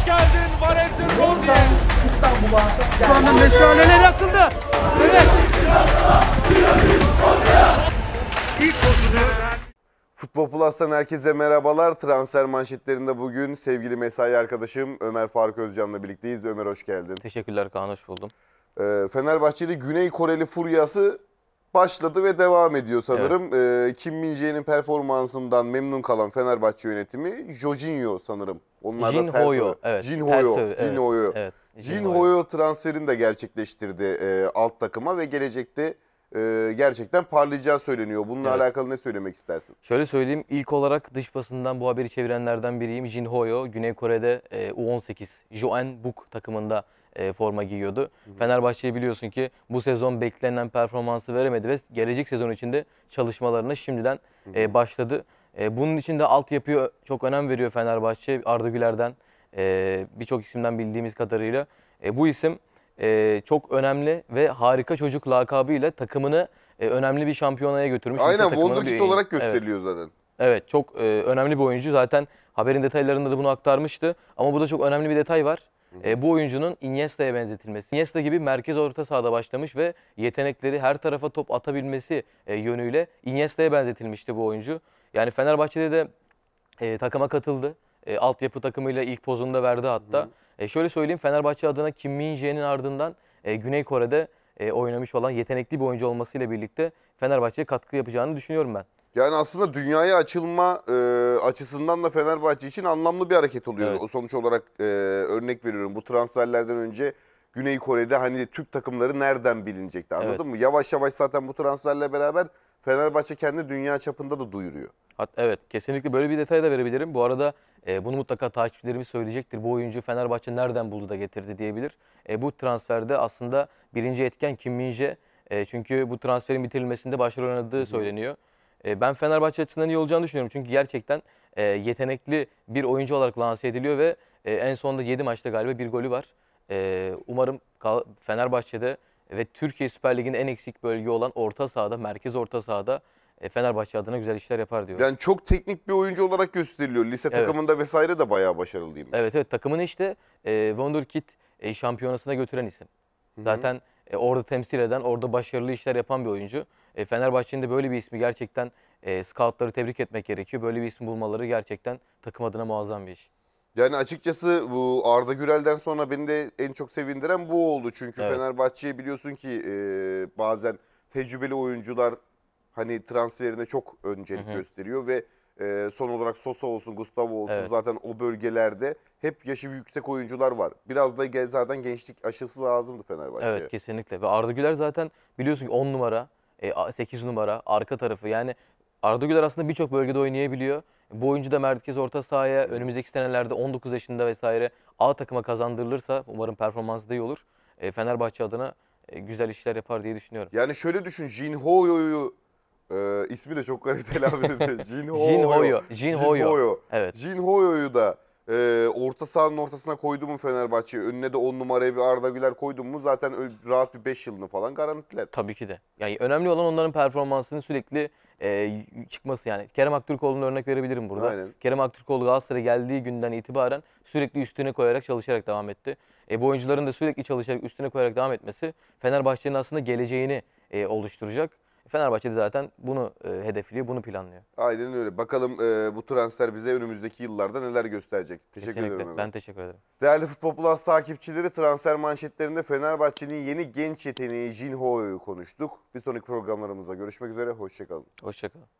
Hoş geldin Valentin Bondi'ye. İstanbul'a. Şu anda meşaleler yakıldı. Evet. İlk Futbol Plus'tan herkese merhabalar. Transfer manşetlerinde bugün sevgili mesai arkadaşım Ömer Faruk Özcan'la birlikteyiz. Ömer hoş geldin. Teşekkürler Kaan hoş buldum. Ee, Fenerbahçeli Güney Koreli furyası başladı ve devam ediyor sanırım. Evet. Ee, Kim Min Jae'nin performansından memnun kalan Fenerbahçe yönetimi Jorginho sanırım onlar Jin da ters Hoyo. Evet, Jin Hoyo. Ters, Jin evet, Hoyo. Evet, Jin, Jin Hoyo. transferini de gerçekleştirdi e, alt takıma ve gelecekte e, gerçekten parlayacağı söyleniyor. Bununla evet. alakalı ne söylemek istersin? Şöyle söyleyeyim. İlk olarak dış basından bu haberi çevirenlerden biriyim. Jin Hoyo Güney Kore'de e, U18 Joen Buk takımında e, forma giyiyordu. Fenerbahçe'yi biliyorsun ki bu sezon beklenen performansı veremedi ve gelecek sezon içinde çalışmalarına şimdiden e, başladı. E, bunun için de altyapıya çok önem veriyor Fenerbahçe. Arda Güler'den e, birçok isimden bildiğimiz kadarıyla. E, bu isim e, çok önemli ve harika çocuk lakabıyla takımını e, önemli bir şampiyonaya götürmüş. Aynen Wonderkid olarak gösteriliyor evet. zaten. Evet çok e, önemli bir oyuncu. Zaten haberin detaylarında da bunu aktarmıştı. Ama burada çok önemli bir detay var. E, bu oyuncunun Iniesta'ya benzetilmesi. Iniesta gibi merkez orta sahada başlamış ve yetenekleri her tarafa top atabilmesi e, yönüyle Iniesta'ya benzetilmişti bu oyuncu. Yani Fenerbahçe'de de e, takıma katıldı. E, altyapı takımıyla ilk pozunu da verdi hatta. E, şöyle söyleyeyim Fenerbahçe adına Kim Min-jae'nin ardından e, Güney Kore'de e, oynamış olan yetenekli bir oyuncu olmasıyla birlikte Fenerbahçe'ye katkı yapacağını düşünüyorum ben. Yani aslında dünyaya açılma e, açısından da Fenerbahçe için anlamlı bir hareket oluyor. Evet. O sonuç olarak e, örnek veriyorum bu transferlerden önce Güney Kore'de hani Türk takımları nereden bilinecekti anladın evet. mı? Yavaş yavaş zaten bu transferle beraber Fenerbahçe kendi dünya çapında da duyuruyor. Hat, evet kesinlikle böyle bir detay da verebilirim. Bu arada e, bunu mutlaka takipçilerimiz söyleyecektir. Bu oyuncu Fenerbahçe nereden buldu da getirdi diyebilir. E, bu transferde aslında birinci etken Kim Minje. E, çünkü bu transferin bitirilmesinde başrol oynadığı söyleniyor. E, ben Fenerbahçe açısından iyi olacağını düşünüyorum. Çünkü gerçekten e, yetenekli bir oyuncu olarak lanse ediliyor ve e, en sonunda 7 maçta galiba bir golü var. E, umarım Fenerbahçe'de ve Türkiye Süper Ligi'nin en eksik bölge olan orta sahada, merkez orta sahada e, Fenerbahçe adına güzel işler yapar diyor. Yani çok teknik bir oyuncu olarak gösteriliyor. Lise evet. takımında vesaire de bayağı başarılıymış. Evet evet takımın işte e, Wonderkid e, şampiyonasına götüren isim. Hı -hı. Zaten e, orada temsil eden, orada başarılı işler yapan bir oyuncu. E, Fenerbahçe'nin de böyle bir ismi gerçekten e, scoutları tebrik etmek gerekiyor. Böyle bir isim bulmaları gerçekten takım adına muazzam bir iş. Yani açıkçası bu Arda Gürel'den sonra beni de en çok sevindiren bu oldu. Çünkü evet. Fenerbahçe'ye biliyorsun ki e, bazen tecrübeli oyuncular hani transferine çok öncelik Hı-hı. gösteriyor ve e, son olarak Sosa olsun, Gustavo olsun evet. zaten o bölgelerde hep yaşı yüksek oyuncular var. Biraz da zaten gençlik aşısı lazımdı Fenerbahçe'ye. Evet kesinlikle ve Arda Güler zaten biliyorsun ki 10 numara, 8 e, numara, arka tarafı yani Arda Güler aslında birçok bölgede oynayabiliyor. Bu oyuncu da merkez orta sahaya önümüzdeki senelerde 19 yaşında vesaire A takıma kazandırılırsa umarım performansı da iyi olur. E, Fenerbahçe adına e, güzel işler yapar diye düşünüyorum. Yani şöyle düşün Jin Jinho'yu ee, ismi de çok garip telaffuz ediyor. Jin Hoyo. Jin Hoyo. Evet. Jin Hoyo'yu da e, orta sahanın ortasına koydu mu Fenerbahçe'yi? Önüne de on numaraya bir Arda Güler koydun mu zaten rahat bir 5 yılını falan garantiler. Tabii ki de. Yani önemli olan onların performansının sürekli e, çıkması yani. Kerem Aktürkoğlu'nu örnek verebilirim burada. Aynen. Kerem Aktürkoğlu Galatasaray'a geldiği günden itibaren sürekli üstüne koyarak çalışarak devam etti. E, bu oyuncuların da sürekli çalışarak üstüne koyarak devam etmesi Fenerbahçe'nin aslında geleceğini e, oluşturacak. Fenerbahçe de zaten bunu e, hedefliyor, bunu planlıyor. Aynen öyle. Bakalım e, bu transfer bize önümüzdeki yıllarda neler gösterecek. Teşekkür Kesinlikle. ederim. Ben teşekkür ederim. Değerli Futbol Plus takipçileri transfer manşetlerinde Fenerbahçe'nin yeni genç yeteneği Jin Ho'yu konuştuk. Bir sonraki programlarımızda görüşmek üzere. Hoşçakalın. Hoşçakalın.